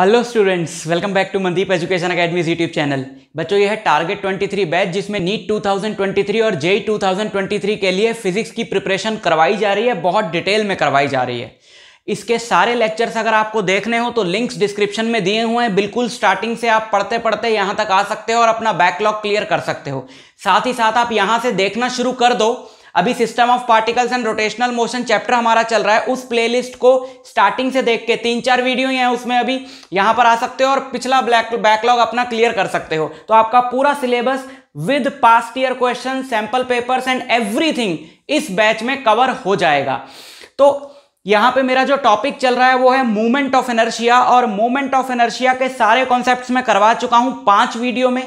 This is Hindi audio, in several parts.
Hello students welcome back to Mandeep education academy YouTube channel बच्चों यह है टारगेट 23 बैच जिसमें नीट 2023 और जेई 2023 e e के लिए फिजिक्स की प्रिपरेशन करवाई जा रही है बहुत डिटेल में करवाई जा रही है इसके सारे लेक्चर्स अगर आपको देखने हो तो लिंक्स डिस्क्रिप्शन में दिए हुए हैं बिल्कुल स्टार्टिंग से आप पढ़ते पढ़ते यहाँ तक आ सकते हो और अपना बैकलॉग क्लियर कर सकते हो साथ ही साथ आप यहाँ से देखना शुरू कर दो अभी system of particles and rotational motion chapter हमारा चल रहा है उस प्लेलिस्ट को स्टार्टिंग से देख के तीन चार वीडियो हैं उसमें अभी यहां पर आ सकते हो और पिछला ब्लैक बैकलॉग अपना क्लियर कर सकते हो तो आपका पूरा syllabus with past year question sample papers and everything इस बैच में कवर हो जाएगा तो यहां पे मेरा जो टॉपिक चल रहा है वो है मूवमेंट ऑफ एनर्शिया और मूवमेंट ऑफ एनर्शिया के सारे कॉन्सेप्ट्स मैं करवा चुका हूं पांच वीडियो में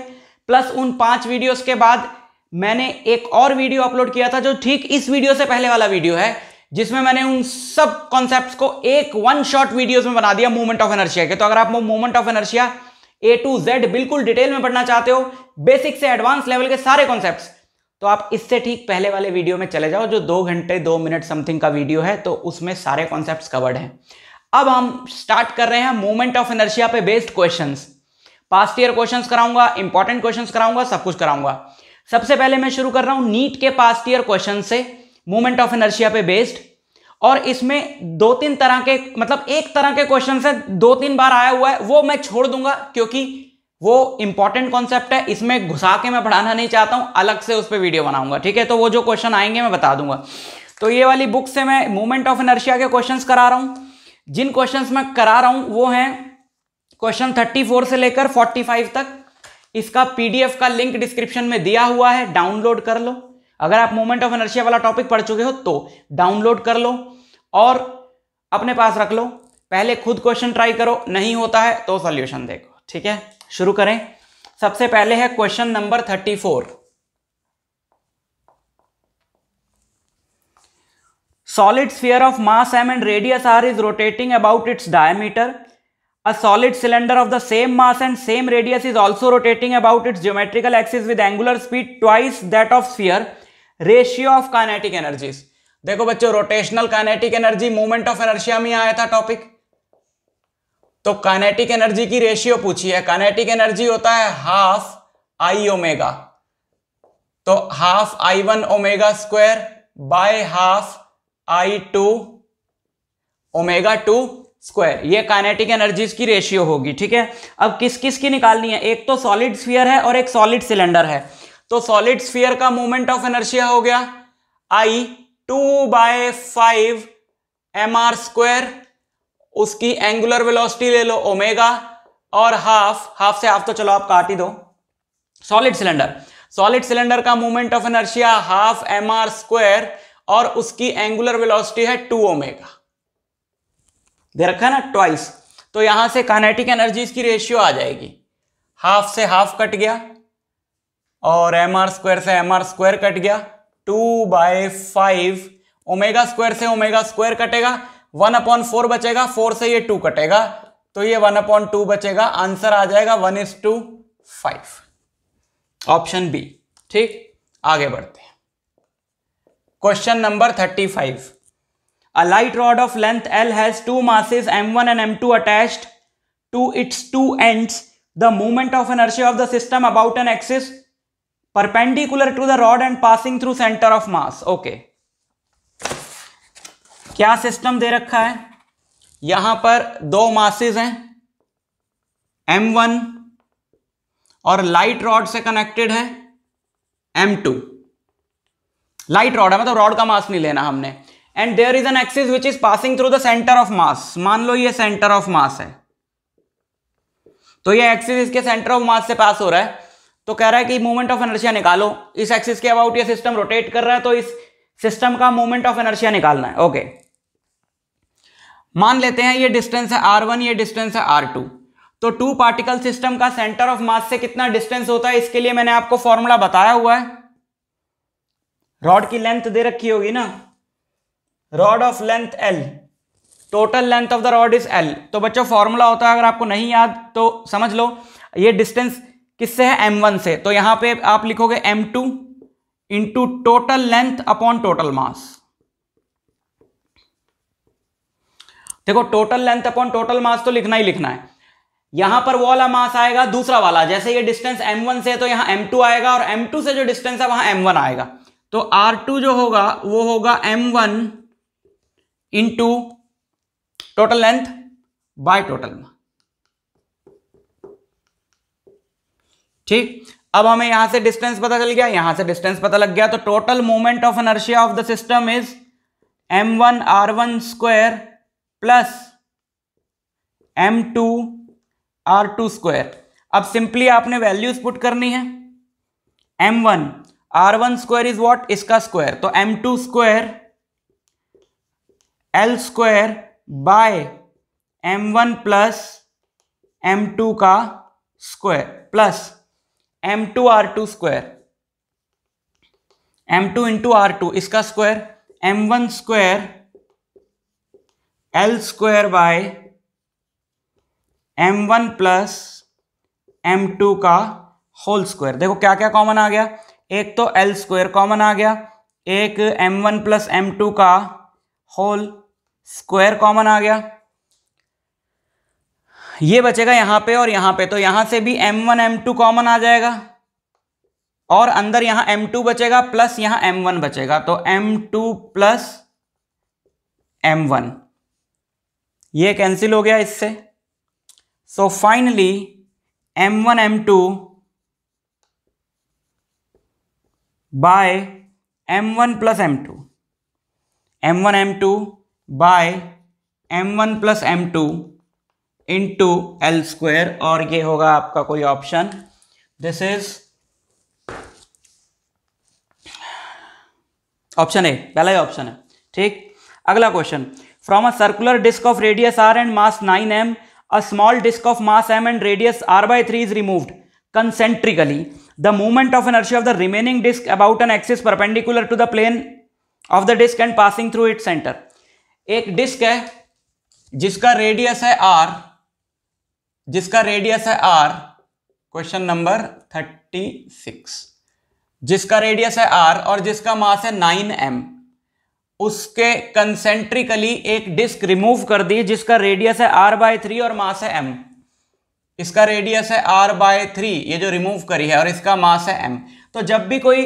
प्लस उन पांच वीडियोस के बाद मैंने एक और वीडियो अपलोड किया था जो ठीक इस वीडियो से पहले वाला वीडियो है जिसमें मैंने उन सब कॉन्सेप्ट्स को एक वन शॉट वीडियोस में बना दिया मूवमेंट ऑफ एनर्शिया के तो अगर आप movement of inertia A to Z बिल्कुल डिटेल में पढ़ना चाहते हो बेसिक से एडवांस लेवल के सारे कॉन्सेप्ट तो आप इससे ठीक पहले वाले वीडियो में चले जाओ जो दो घंटे दो मिनट समथिंग का वीडियो है तो उसमें सारे कॉन्सेप्ट कवर्ड हैं अब हम स्टार्ट कर रहे हैं मूवमेंट ऑफ एनर्शिया पे based questions past year questions कराऊंगा इंपॉर्टेंट क्वेश्चंस कराऊंगा सब कुछ कराऊंगा सबसे पहले मैं शुरू कर रहा हूं नीट के पास्ट ईयर क्वेश्चन से मूवमेंट ऑफ एनर्शिया पे बेस्ड और इसमें दो तीन तरह के मतलब एक तरह के क्वेश्चन से दो तीन बार आया हुआ है वो मैं छोड़ दूंगा क्योंकि वो इंपॉर्टेंट कॉन्सेप्ट है इसमें घुसा के मैं पढ़ाना नहीं चाहता हूं अलग से उस पर वीडियो बनाऊंगा ठीक है तो वो जो क्वेश्चन आएंगे मैं बता दूंगा तो ये वाली बुक से मैं मूवमेंट ऑफ एनर्शिया के क्वेश्चन करा रहा हूं जिन क्वेश्चन में करा रहा हूं वो हैं क्वेश्चन थर्टी फोर से लेकर फोर्टी फाइव तक इसका पीडीएफ का लिंक डिस्क्रिप्शन में दिया हुआ है डाउनलोड कर लो अगर आप मोमेंट ऑफ एनर्शिया वाला टॉपिक पढ़ चुके हो तो डाउनलोड कर लो और अपने पास रख लो पहले खुद क्वेश्चन ट्राई करो नहीं होता है तो सॉल्यूशन देखो ठीक है शुरू करें सबसे पहले है question number thirty four solid sphere of mass M and radius R is rotating about its diameter A solid cylinder of the same mass and same radius is also rotating about its geometrical axis with angular speed twice that of sphere. Ratio of kinetic energies. देखो बच्चों rotational kinetic energy movement of inertia में आया था टॉपिक तो काइनेटिक एनर्जी की रेशियो पूछी है काइनेटिक एनर्जी होता है हाफ आई ओमेगा तो half I one omega square by half I two omega two square ये काइनेटिक एनर्जीज की रेशियो होगी ठीक है अब किस किस की निकालनी है एक तो सॉलिड स्फीयर है और एक सॉलिड सिलेंडर है तो सॉलिड स्फीयर का मोमेंट ऑफ एनर्जिया हो गया I two by five M are square उसकी एंगुलर वेलोसिटी ले लो ओमेगा और हाफ हाफ से हाफ तो चलो आप काट ही दो सॉलिड सिलेंडर सॉलिड सिलेंडर का moment of inertia half M R square और उसकी एंगुलर वेलोसिटी है टू ओमेगा दे रखा है ना ट्वाइस तो यहां से कानेटिक एनर्जी की रेशियो आ जाएगी हाफ से हाफ कट गया और एम आर स्क्वायर से एम आर स्क्वायर कट गया two by five omega square से ओमेगा स्क्वायर कटेगा वन अपॉन फोर बचेगा फोर से ये टू कटेगा तो ये वन अपॉन टू बचेगा आंसर आ जाएगा one is two five option B ठीक आगे बढ़ते हैं question number thirty five A light rod of length L has two masses M1 and M2 attached to its two ends. The moment of inertia of the system about an axis perpendicular to the rod and passing through center of mass. Okay. क्या सिस्टम दे रखा है यहां पर दो मासेज हैं M1 और लाइट रॉड से कनेक्टेड है M2 लाइट रॉड है मतलब रॉड का मास नहीं लेना हमने and there is an axis which is passing through the centre of mass मान लो ये सेंटर ऑफ मास है तो ये एक्सिस इसके सेंटर ऑफ मास से पास हो रहा है तो कह रहा है कि मूवमेंट ऑफ एनर्जिया निकालो इस एक्सिस के अबाउट ये सिस्टम रोटेट कर रहा है तो इस सिस्टम का मूवमेंट ऑफ एनर्जिया निकालना है ओके मान लेते हैं ये डिस्टेंस है आर वन ये डिस्टेंस है आर टू तो टू पार्टिकल सिस्टम का सेंटर ऑफ मास से कितना डिस्टेंस होता है इसके लिए मैंने आपको फॉर्मूला बताया हुआ है रॉड की लेंथ दे रखी होगी ना rod of length L total length of the rod is L तो बच्चों फॉर्मूला होता है अगर आपको नहीं याद तो समझ लो ये डिस्टेंस किससे है एम वन से तो यहां पे आप लिखोगे M two into total length upon total mass देखो total length upon total mass तो लिखना ही लिखना है यहां पर वो वाला मास आएगा दूसरा वाला जैसे ये डिस्टेंस m1 से है तो यहां m2 आएगा और m2 से जो डिस्टेंस है वहां m1 आएगा तो r2 जो होगा वो होगा m1 into total length by total ठीक अब हमें यहां से डिस्टेंस पता चल गया यहां से डिस्टेंस पता लग गया तो total moment of inertia of the system is m one r one square plus m two r two square अब सिंपली आपने वैल्यूज पुट करनी है m one r one square is what इसका स्क्वायर तो m two square l square by m one plus m two का square plus m two r two square m two into r two इसका square m one square l square by m one plus m two का होल स्क्वायर देखो क्या क्या कॉमन आ गया एक तो एल स्क्वायर कॉमन आ गया एक m one plus m two का होल स्क्वायर कॉमन आ गया ये बचेगा यहां पे और यहां पे तो यहां से भी m1 m2 कॉमन आ जाएगा और अंदर एम m2 बचेगा प्लस एम m1 बचेगा तो m2 प्लस वन ये कैंसिल हो गया इससे so finally m1 m2 by m1 plus m m two one m two by m one plus m two into l square और ये होगा आपका कोई option this is option A पहला ही ऑप्शन है ठीक अगला question from a circular disc of radius r and mass nine m a small disc of mass M and radius r by three is removed concentrically the movement of energy of the remaining disc about an axis perpendicular to the plane of the disc and passing through it centre एक डिस्क है जिसका रेडियस है आर जिसका रेडियस है r question number thirty six जिसका रेडियस है आर और जिसका मास है नाइन एम उसके कंसेंट्रिकली एक डिस्क रिमूव कर दी जिसका रेडियस है आर बाय थ्री और मास है एम इसका रेडियस है आर बाय थ्री ये जो रिमूव करी है और इसका मास है एम तो जब भी कोई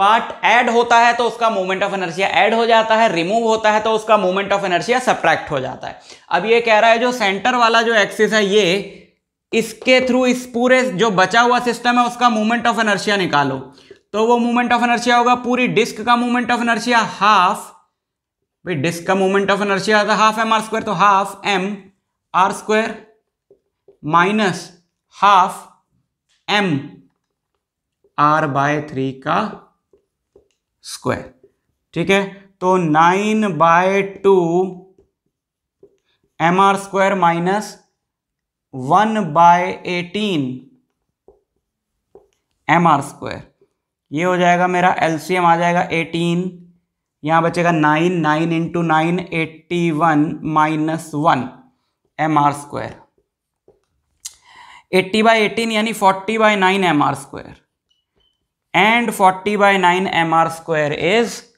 पार्ट ऐड होता है तो उसका मोमेंट ऑफ एनर्जिया ऐड हो जाता है रिमूव होता है तो उसका मोमेंट ऑफ एनर्जिया सब्ट्रैक्ट हो जाता है अब ये कह रहा है जो सेंटर वाला जो एक्सिस है ये इसके थ्रू इस पूरे जो बचा हुआ सिस्टम है उसका मूवमेंट ऑफ एनर्जिया निकालो तो वो मूवमेंट ऑफ एनर्जिया होगा पूरी डिस्क का मूवमेंट ऑफ एनर्जिया हाफ भाई डिस्क का मूवमेंट ऑफ एनर्जिया होगा हाफ एम आर स्क्वायर तो half M R square minus half M r by three का स्क्वायर ठीक है तो nine by two m are square minus one by eighteen m are square ये हो जाएगा मेरा एलसीएम आ जाएगा एटीन यहां बचेगा nine nine into nine eighty one minus one m are square eighty by eighteen यानी forty by nine m are square and 40 by 9 mr square is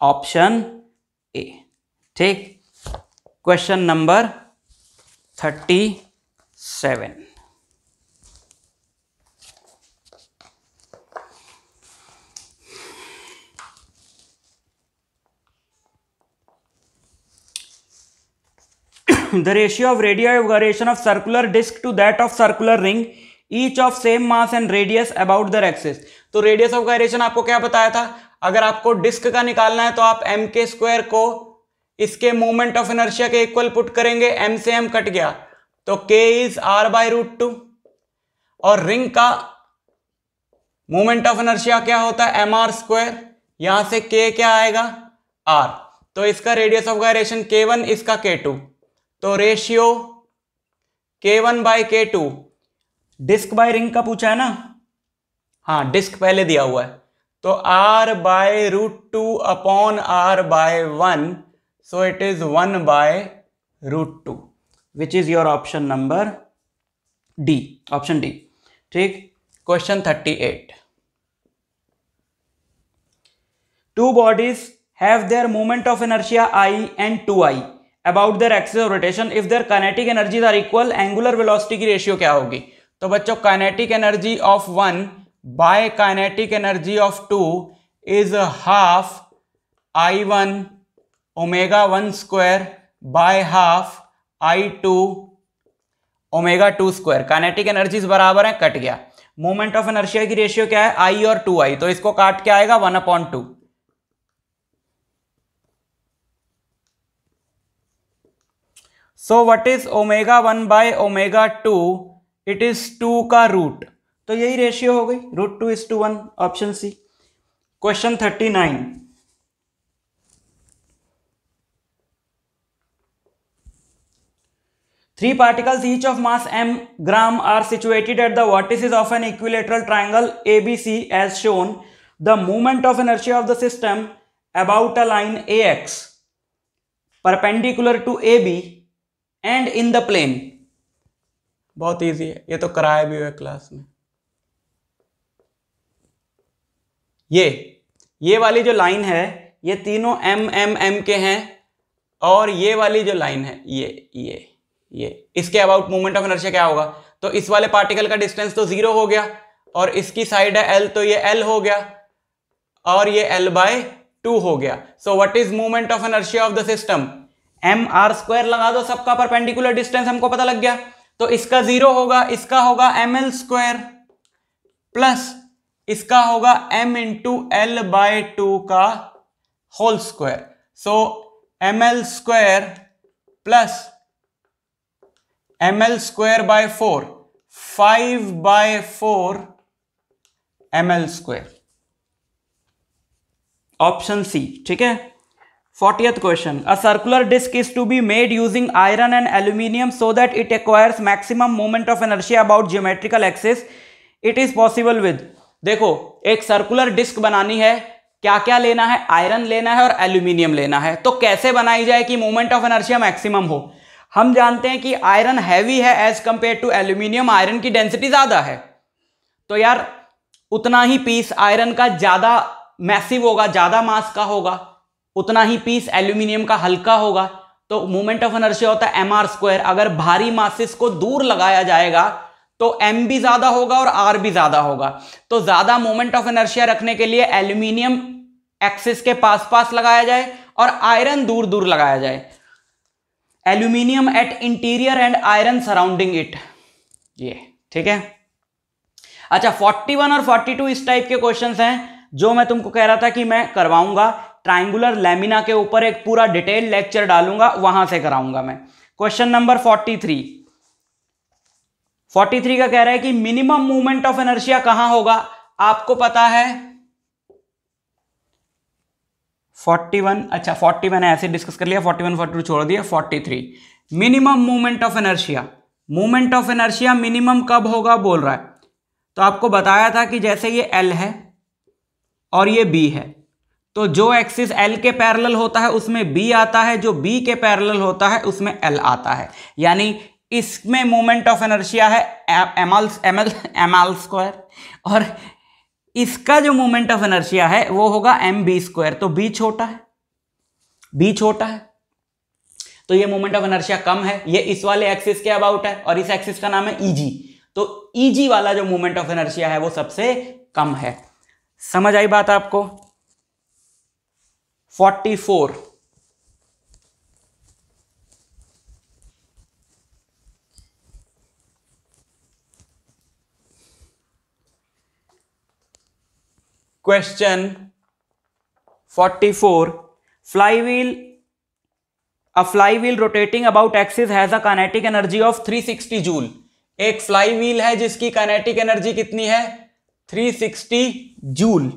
option A. Take question number 37. the ratio of radii of variation of circular disc to that of circular ring each of same mass and radius about the axis तो रेडियस ऑफ गायरेशन आपको क्या बताया था अगर आपको डिस्क का निकालना है तो आप एम के स्क्वायर को इसके मोमेंट ऑफ इनर्शिया के इक्वल पुट करेंगे एम से एम कट गया तो k is r by root two और रिंग का मोमेंट ऑफ इनर्शिया क्या होता है एम आर स्क्वायर यहां से के क्या आएगा आर तो इसका radius of gyration k one इसका के टू तो ratio k one by k two disc by ring का पूछा है ना हाँ डिस्क पहले दिया हुआ है तो r by root two upon r by one so it is one by root two which is your option number D option D ठीक question thirty eight two bodies have their movement of inertia I and two I about their axes of rotation if their kinetic energies are equal angular velocity की रेशियो क्या होगी तो बच्चों kinetic energy of one by kinetic energy of two is half I one omega one square by half I two omega two square kinetic energies बराबर है कट गया मोमेंट ऑफ एनर्शिया की रेशियो क्या है आई और टू आई तो इसको काट के आएगा one upon two so what is omega one by omega two it is two का रूट तो यही रेशियो हो गई root two is two one option C question thirty nine three particles each of mass m gram are situated at the vertices of an equilateral triangle A B C as shown the movement of energy of the system about a line A X perpendicular to A B and in the plane बहुत इजी है ये तो कराया भी हुआ क्लास में ये ये वाली जो लाइन है ये तीनों एम एम एम के हैं और ये वाली जो लाइन है ये ये ये इसके अबाउट मूवमेंट ऑफ इनर्शिया क्या होगा तो इस वाले पार्टिकल का डिस्टेंस तो जीरो हो गया और इसकी साइड है एल तो ये एल हो गया और ये एल बाय टू हो गया so what is movement of energy of the system m are square लगा दो सबका परपेंडिकुलर डिस्टेंस हमको पता लग गया तो इसका जीरो होगा इसका होगा एम एल स्क्वायर प्लस इसका होगा m into l by two का whole square so m l square plus m l square by four five by four m l square option C ठीक है fortieth question a circular disc is to be made using iron and aluminium so that it acquires maximum moment of energy about geometrical axes it is possible with देखो एक सर्कुलर डिस्क बनानी है क्या क्या लेना है आयरन लेना है और एल्यूमिनियम लेना है तो कैसे बनाई जाए कि मोमेंट ऑफ एनर्जिया मैक्सिमम हो हम जानते हैं कि आयरन हैवी है as compare to aluminium iron की डेंसिटी ज़्यादा है तो यार उतना ही पीस आयरन का ज़्यादा मैसिव होगा ज़्यादा मास का होगा उतना ही पीस एल्यूमिनियम का हल्का होगा तो मोमेंट ऑफ एनर्शिया होता है एम आर स्क्वायर अगर भारी मासिस को दूर लगाया जाएगा तो एम भी ज्यादा होगा और आर भी ज्यादा होगा तो ज्यादा मोमेंट ऑफ एनर्शिया रखने के लिए एल्यूमिनियम एक्सिस के पास पास लगाया जाए और आयरन दूर दूर लगाया जाए aluminium at interior and iron surrounding it ये ठीक है अच्छा 41 और 42 इस टाइप के क्वेश्चंस हैं जो मैं तुमको कह रहा था कि मैं करवाऊंगा ट्राइंगुलर लेमिना के ऊपर एक पूरा डिटेल लेक्चर डालूंगा वहां से कराऊंगा मैं question number forty three forty three का कह रहा है कि मिनिमम मूवमेंट ऑफ एनर्शिया कहां होगा आपको पता है फोर्टी वन अच्छा फोर्टी मैंने ऐसे डिस्कस कर लिया फोर्टी वन फोर्टी टू छोड़ दिया forty three minimum movement of inertia movement of inertia minimum कब होगा बोल रहा है तो आपको बताया था कि जैसे ये एल है और ये बी है तो जो एक्सिस एल के पैरेलल होता है उसमें बी आता है जो बी के पैरेलल होता है उसमें एल आता है यानी इसमें मोमेंट ऑफ एनर्शिया है एमल्स स्क्वायर और इसका जो मोमेंट ऑफ एनर्शिया है वो होगा एम बी स्क्वायर तो बी छोटा है बी छोटा है तो ये मोमेंट ऑफ एनर्शिया कम है ये इस वाले एक्सिस के अबाउट है और इस एक्सिस का नाम है ई e तो ई e वाला जो मोमेंट ऑफ एनर्शिया है वो सबसे कम है समझ आई बात आपको forty four question forty four flywheel a flywheel rotating about axis has a kinetic energy of three sixty joule एक फ्लाई व्हील है जिसकी कनेटिक एनर्जी कितनी है three sixty joule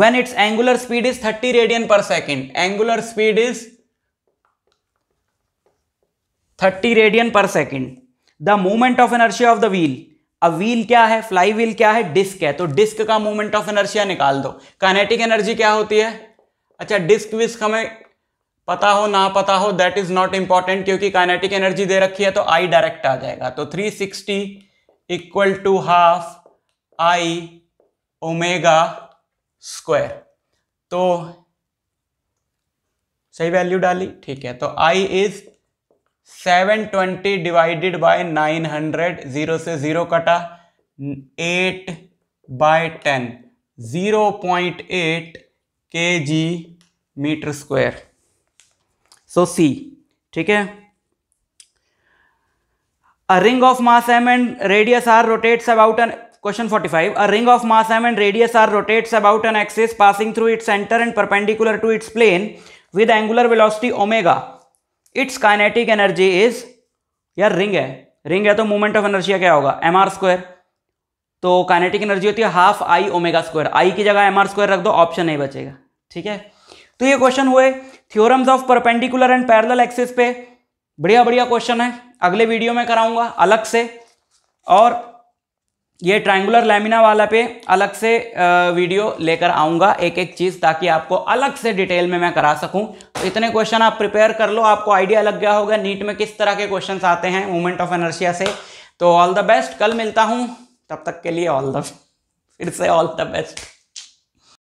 when its angular speed is 30 radian per second angular speed is 30 radian पर second the movement of inertia of the wheel अब व्हील क्या है फ्लाई व्हील क्या है डिस्क है तो डिस्क का मूवमेंट ऑफ एनर्जिया निकाल दो काइनेटिक एनर्जी क्या होती है अच्छा डिस्क विस्क हमें पता हो ना पता हो दैट इज नॉट इंपॉर्टेंट क्योंकि काइनेटिक एनर्जी दे रखी है तो आई डायरेक्ट आ जाएगा तो 360 equal to half I omega square तो सही वैल्यू डाली ठीक है तो I is 720 divided by 900 zero से जीरो कटा 8 बाय 10 0.8 के जी मीटर स्क्वायर सो सी ठीक है a ring of mass M and radius r rotates about an Question 45. A ring of mass M and radius r rotates about an axis passing through its centre and perpendicular to its plane with angular velocity omega its kinetic energy is यार रिंग है रिंग है तो मोमेंट ऑफ एनर्जी क्या होगा एम आर स्क्वायर तो काइनेटिक एनर्जी होती है हाफ आई ओमेगा स्क्वायर आई की जगह एम आर स्क्वायर रख दो ऑप्शन नहीं बचेगा ठीक है तो ये क्वेश्चन हुए theorems of perpendicular and parallel axis पे बढ़िया बढ़िया क्वेश्चन है अगले वीडियो में कराऊंगा अलग से और ये ट्रायंगुलर लेमिना वाला पे अलग से वीडियो लेकर आऊँगा एक एक चीज़ ताकि आपको अलग से डिटेल में मैं करा सकूं तो इतने क्वेश्चन आप प्रिपेयर कर लो आपको आइडिया लग गया होगा नीट में किस तरह के क्वेश्चन आते हैं मूवमेंट ऑफ एनर्शिया से तो ऑल द बेस्ट कल मिलता हूँ तब तक के लिए ऑल द फिर से ऑल द बेस्ट